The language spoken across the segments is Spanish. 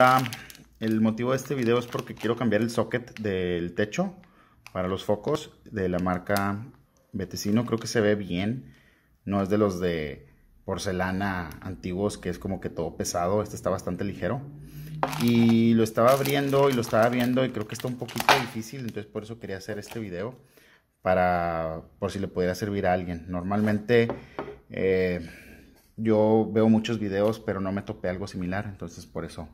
Ah, el motivo de este video es porque quiero cambiar el socket del techo para los focos de la marca Betesino. Creo que se ve bien. No es de los de porcelana antiguos que es como que todo pesado. Este está bastante ligero. Y lo estaba abriendo y lo estaba viendo y creo que está un poquito difícil. Entonces por eso quería hacer este video. Para, por si le pudiera servir a alguien. Normalmente... Eh, yo veo muchos videos, pero no me topé algo similar, entonces por eso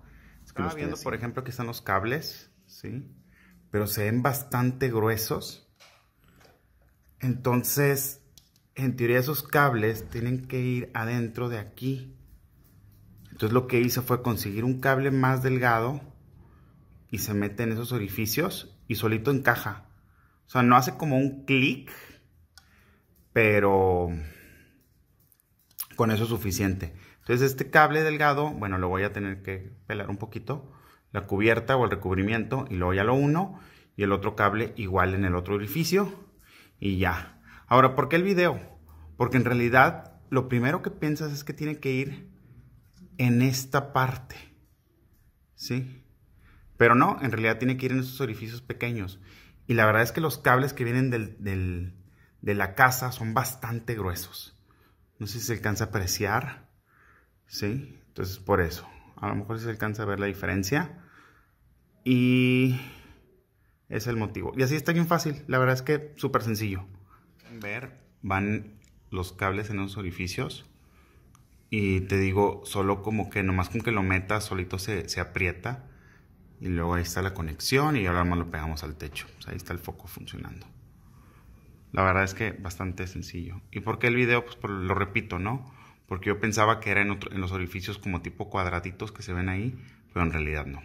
estaba viendo, por ejemplo, que están los cables, ¿sí? Pero se ven bastante gruesos. Entonces, en teoría esos cables tienen que ir adentro de aquí. Entonces lo que hice fue conseguir un cable más delgado y se mete en esos orificios y solito encaja. O sea, no hace como un clic, pero con eso es suficiente. Entonces este cable delgado, bueno, lo voy a tener que pelar un poquito, la cubierta o el recubrimiento, y luego ya lo uno, y el otro cable igual en el otro orificio, y ya. Ahora, ¿por qué el video? Porque en realidad lo primero que piensas es que tiene que ir en esta parte, ¿sí? Pero no, en realidad tiene que ir en esos orificios pequeños. Y la verdad es que los cables que vienen de la casa son bastante gruesos. No sé si se alcanza a apreciar. ¿Sí? Entonces, por eso. A lo mejor se alcanza a ver la diferencia. Y es el motivo. Y así está bien fácil. La verdad es que súper sencillo. Ver, van los cables en los orificios. Y te digo, solo como que nomás con que lo metas, solito se, aprieta. Y luego ahí está la conexión y ahora más lo pegamos al techo. Pues ahí está el foco funcionando. La verdad es que bastante sencillo. ¿Y por qué el video? Pues lo repito, ¿no? Porque yo pensaba que era en, en los orificios como tipo cuadraditos que se ven ahí, pero en realidad no.